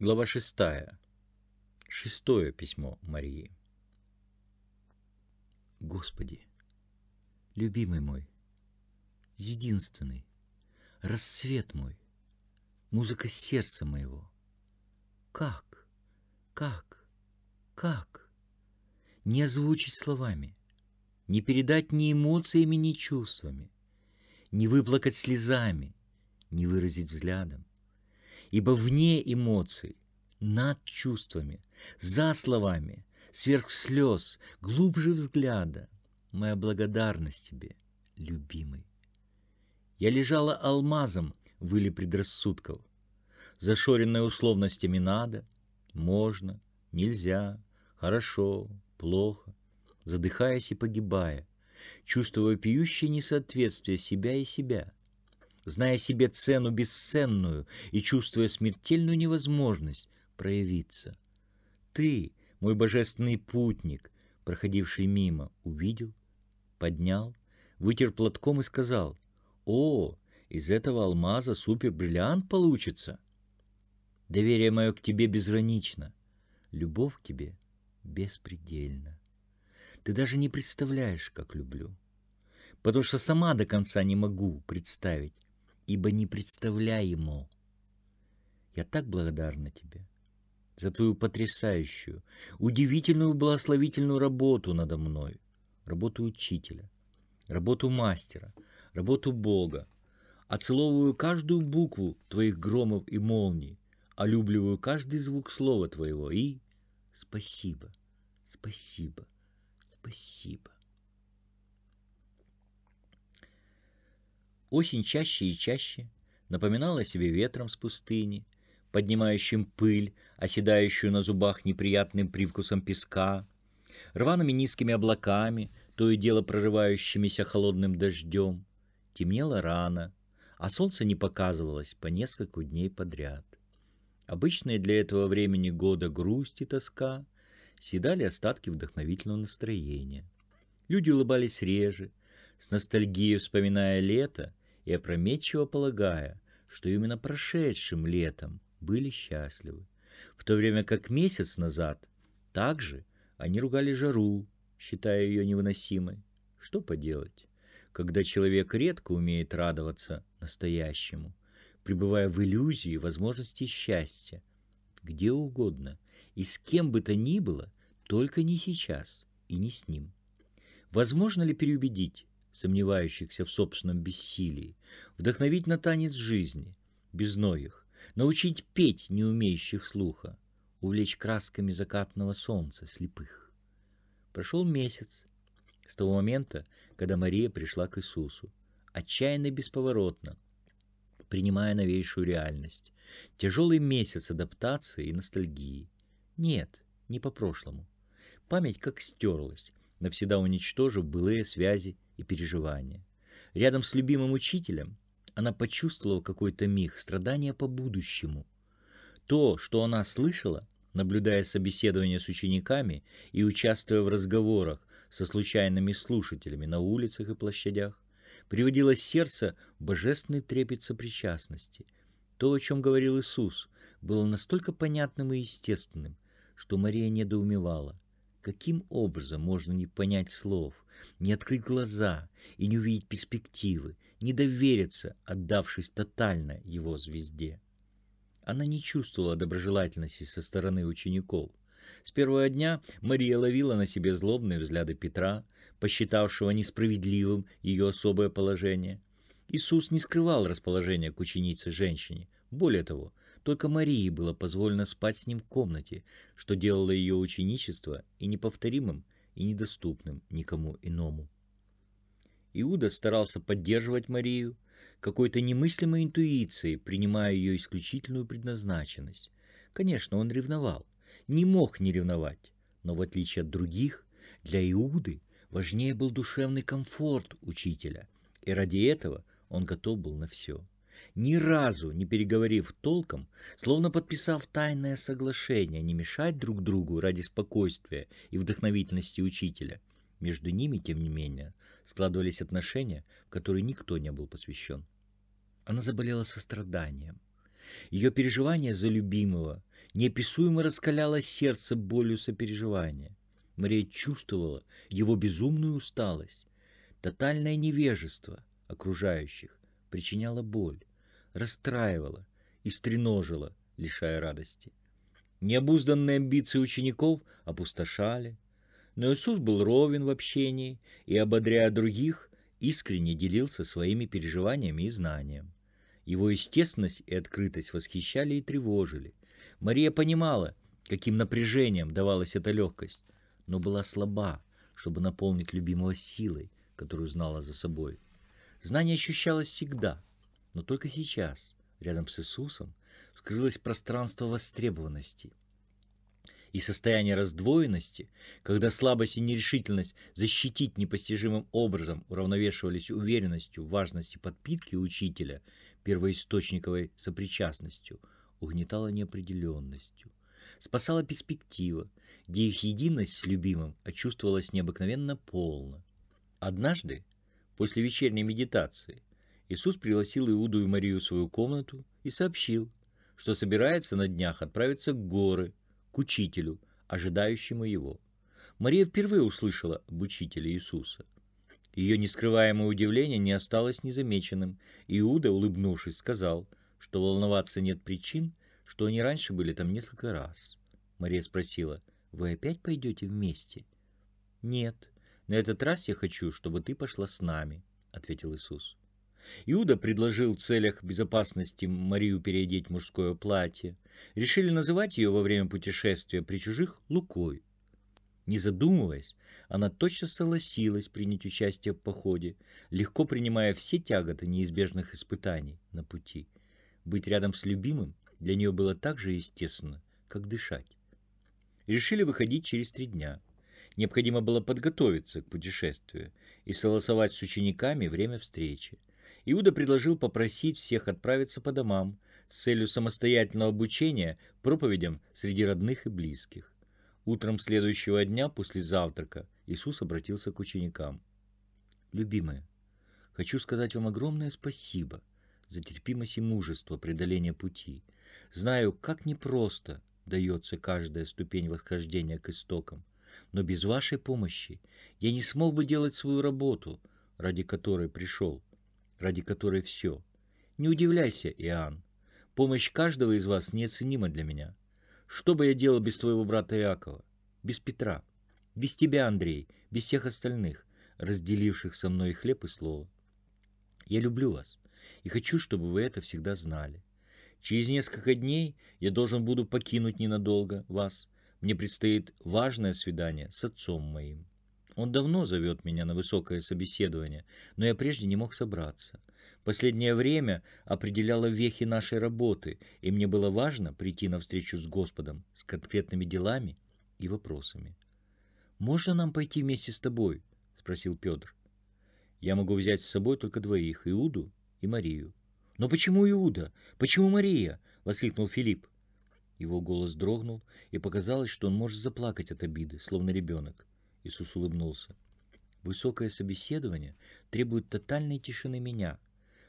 Глава 6. Шестое письмо Марии. Господи, любимый мой, единственный, рассвет мой, музыка сердца моего. Как, как, как? Не озвучить словами, не передать ни эмоциями, ни чувствами, не выплакать слезами, не выразить взглядом ибо вне эмоций, над чувствами, за словами, сверх слез, глубже взгляда, моя благодарность тебе, любимый. Я лежала алмазом в предрассудков, зашоренной условностями надо, можно, нельзя, хорошо, плохо, задыхаясь и погибая, чувствуя пьющее несоответствие себя и себя – зная себе цену бесценную и чувствуя смертельную невозможность проявиться. Ты, мой божественный путник, проходивший мимо, увидел, поднял, вытер платком и сказал, «О, из этого алмаза супербриллиант получится!» Доверие мое к тебе безгранично, любовь к тебе беспредельна. Ты даже не представляешь, как люблю, потому что сама до конца не могу представить, ибо не представляемо. Я так благодарна тебе за твою потрясающую, удивительную благословительную работу надо мной, работу учителя, работу мастера, работу Бога. Оцеловываю каждую букву твоих громов и молний, олюбливаю каждый звук слова твоего и спасибо, спасибо, спасибо. Осень чаще и чаще напоминала себе ветром с пустыни, поднимающим пыль, оседающую на зубах неприятным привкусом песка, рваными низкими облаками, то и дело прорывающимися холодным дождем. Темнело рано, а солнце не показывалось по несколько дней подряд. Обычные для этого времени года грусть и тоска седали остатки вдохновительного настроения. Люди улыбались реже, с ностальгией вспоминая лето, и опрометчиво полагая, что именно прошедшим летом были счастливы, в то время как месяц назад также они ругали жару, считая ее невыносимой. Что поделать, когда человек редко умеет радоваться настоящему, пребывая в иллюзии возможности счастья, где угодно и с кем бы то ни было, только не сейчас и не с ним. Возможно ли переубедить, сомневающихся в собственном бессилии, вдохновить на танец жизни, безногих, научить петь не умеющих слуха, увлечь красками закатного солнца слепых. Прошел месяц с того момента, когда Мария пришла к Иисусу, отчаянно и бесповоротно, принимая новейшую реальность, тяжелый месяц адаптации и ностальгии. Нет, не по прошлому. Память как стерлась, навсегда уничтожив былые связи и переживания. Рядом с любимым учителем она почувствовала какой-то миг страдания по будущему. То, что она слышала, наблюдая собеседования с учениками и участвуя в разговорах со случайными слушателями на улицах и площадях, приводило сердце в божественный трепет сопричастности. То, о чем говорил Иисус, было настолько понятным и естественным, что Мария недоумевала – Каким образом можно не понять слов, не открыть глаза и не увидеть перспективы, не довериться, отдавшись тотально его звезде? Она не чувствовала доброжелательности со стороны учеников. С первого дня Мария ловила на себе злобные взгляды Петра, посчитавшего несправедливым ее особое положение. Иисус не скрывал расположение к ученице женщине. Более того, только Марии было позволено спать с ним в комнате, что делало ее ученичество и неповторимым, и недоступным никому иному. Иуда старался поддерживать Марию какой-то немыслимой интуицией, принимая ее исключительную предназначенность. Конечно, он ревновал, не мог не ревновать, но в отличие от других, для Иуды важнее был душевный комфорт учителя, и ради этого он готов был на все ни разу не переговорив толком, словно подписав тайное соглашение не мешать друг другу ради спокойствия и вдохновительности учителя. Между ними, тем не менее, складывались отношения, в которые никто не был посвящен. Она заболела состраданием. Ее переживание за любимого неописуемо раскаляло сердце болью сопереживания. Мария чувствовала его безумную усталость, тотальное невежество окружающих причиняло боль расстраивала и стреножила, лишая радости. Необузданные амбиции учеников опустошали, но Иисус был ровен в общении и, ободряя других, искренне делился своими переживаниями и знанием. Его естественность и открытость восхищали и тревожили. Мария понимала, каким напряжением давалась эта легкость, но была слаба, чтобы наполнить любимого силой, которую знала за собой. Знание ощущалось всегда, но только сейчас, рядом с Иисусом, скрылось пространство востребованности и состояние раздвоенности, когда слабость и нерешительность защитить непостижимым образом уравновешивались уверенностью в важности подпитки учителя первоисточниковой сопричастностью, угнетала неопределенностью. Спасала перспектива, где их единость с любимым очувствовалась необыкновенно полно. Однажды, после вечерней медитации, Иисус пригласил Иуду и Марию в свою комнату и сообщил, что собирается на днях отправиться к горы, к учителю, ожидающему его. Мария впервые услышала об учителе Иисуса. Ее нескрываемое удивление не осталось незамеченным. Иуда, улыбнувшись, сказал, что волноваться нет причин, что они раньше были там несколько раз. Мария спросила, «Вы опять пойдете вместе?» «Нет, на этот раз я хочу, чтобы ты пошла с нами», — ответил Иисус. Иуда предложил в целях безопасности Марию переодеть мужское платье. Решили называть ее во время путешествия при чужих Лукой. Не задумываясь, она точно согласилась принять участие в походе, легко принимая все тяготы неизбежных испытаний на пути. Быть рядом с любимым для нее было так же естественно, как дышать. Решили выходить через три дня. Необходимо было подготовиться к путешествию и согласовать с учениками время встречи. Иуда предложил попросить всех отправиться по домам с целью самостоятельного обучения проповедям среди родных и близких. Утром следующего дня после завтрака Иисус обратился к ученикам. «Любимые, хочу сказать вам огромное спасибо за терпимость и мужество преодоления пути. Знаю, как непросто дается каждая ступень восхождения к истокам, но без вашей помощи я не смог бы делать свою работу, ради которой пришел ради которой все. Не удивляйся, Иоанн. Помощь каждого из вас неоценима для меня. Что бы я делал без твоего брата Иакова? Без Петра? Без тебя, Андрей? Без всех остальных, разделивших со мной хлеб, и слово? Я люблю вас и хочу, чтобы вы это всегда знали. Через несколько дней я должен буду покинуть ненадолго вас. Мне предстоит важное свидание с отцом моим. Он давно зовет меня на высокое собеседование, но я прежде не мог собраться. Последнее время определяло вехи нашей работы, и мне было важно прийти на встречу с Господом, с конкретными делами и вопросами. «Можно нам пойти вместе с тобой?» — спросил Петр. «Я могу взять с собой только двоих — Иуду и Марию». «Но почему Иуда? Почему Мария?» — воскликнул Филипп. Его голос дрогнул, и показалось, что он может заплакать от обиды, словно ребенок. Иисус улыбнулся. Высокое собеседование требует тотальной тишины меня.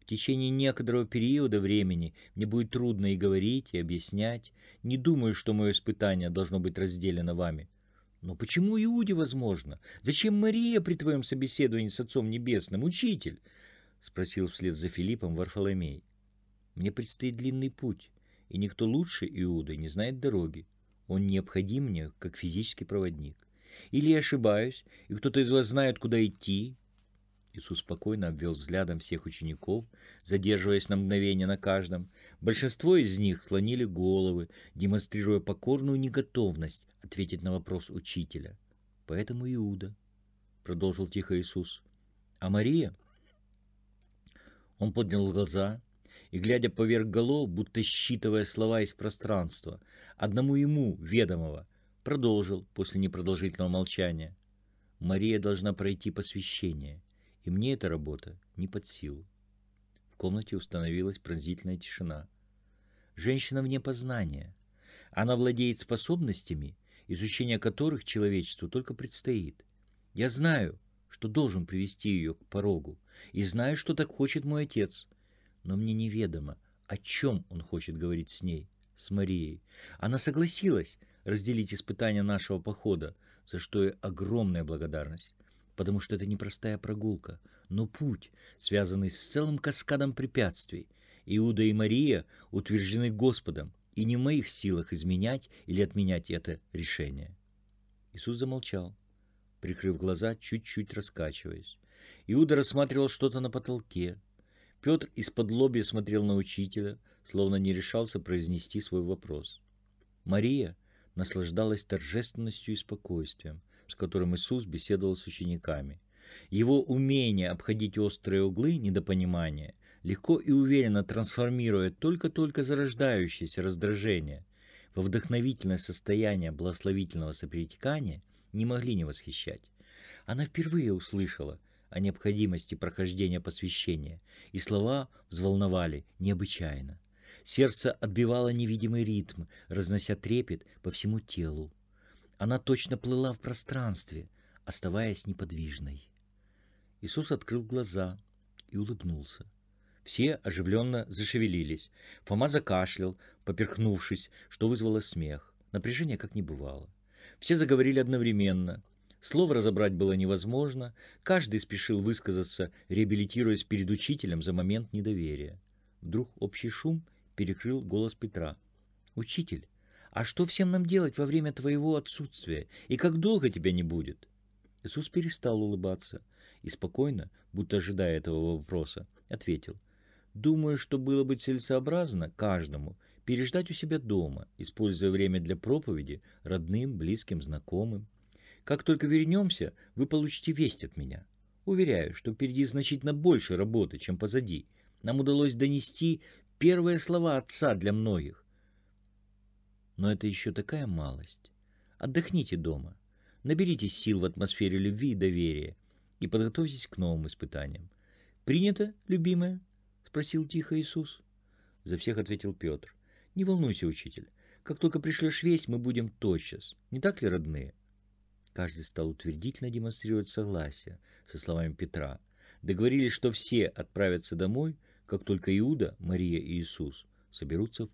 В течение некоторого периода времени мне будет трудно и говорить, и объяснять. Не думаю, что мое испытание должно быть разделено вами. Но почему Иуде возможно? Зачем Мария при твоем собеседовании с Отцом Небесным, учитель? Спросил вслед за Филиппом Варфоломей. Мне предстоит длинный путь, и никто лучше Иуды не знает дороги. Он необходим мне, как физический проводник. Или я ошибаюсь, и кто-то из вас знает, куда идти?» Иисус спокойно обвел взглядом всех учеников, задерживаясь на мгновение на каждом. Большинство из них слонили головы, демонстрируя покорную неготовность ответить на вопрос учителя. «Поэтому Иуда», — продолжил тихо Иисус, — «а Мария?» Он поднял глаза и, глядя поверх голов, будто считывая слова из пространства, одному ему, ведомого, продолжил после непродолжительного молчания. «Мария должна пройти посвящение, и мне эта работа не под силу». В комнате установилась пронзительная тишина. «Женщина вне познания. Она владеет способностями, изучение которых человечеству только предстоит. Я знаю, что должен привести ее к порогу, и знаю, что так хочет мой отец, но мне неведомо, о чем он хочет говорить с ней, с Марией. Она согласилась, разделить испытания нашего похода, за что и огромная благодарность, потому что это не простая прогулка, но путь, связанный с целым каскадом препятствий. Иуда и Мария утверждены Господом, и не в моих силах изменять или отменять это решение. Иисус замолчал, прикрыв глаза, чуть-чуть раскачиваясь. Иуда рассматривал что-то на потолке. Петр из-под лобья смотрел на учителя, словно не решался произнести свой вопрос. Мария наслаждалась торжественностью и спокойствием, с которым Иисус беседовал с учениками. Его умение обходить острые углы недопонимания легко и уверенно трансформирует только-только зарождающееся раздражение во вдохновительное состояние благословительного соперетекания не могли не восхищать. Она впервые услышала о необходимости прохождения посвящения, и слова взволновали необычайно. Сердце отбивало невидимый ритм, разнося трепет по всему телу. Она точно плыла в пространстве, оставаясь неподвижной. Иисус открыл глаза и улыбнулся. Все оживленно зашевелились. Фома закашлял, поперхнувшись, что вызвало смех. Напряжение как не бывало. Все заговорили одновременно. Слов разобрать было невозможно. Каждый спешил высказаться, реабилитируясь перед учителем за момент недоверия. Вдруг общий шум перекрыл голос Петра. «Учитель, а что всем нам делать во время твоего отсутствия? И как долго тебя не будет?» Иисус перестал улыбаться и спокойно, будто ожидая этого вопроса, ответил. «Думаю, что было бы целесообразно каждому переждать у себя дома, используя время для проповеди родным, близким, знакомым. Как только вернемся, вы получите весть от меня. Уверяю, что впереди значительно больше работы, чем позади. Нам удалось донести первые слова отца для многих. Но это еще такая малость. Отдохните дома, наберитесь сил в атмосфере любви и доверия и подготовьтесь к новым испытаниям. «Принято, любимая?» — спросил тихо Иисус. За всех ответил Петр. «Не волнуйся, учитель. Как только пришлешь весь, мы будем тотчас. Не так ли, родные?» Каждый стал утвердительно демонстрировать согласие со словами Петра. Договорились, что все отправятся домой — как только Иуда, Мария и Иисус соберутся в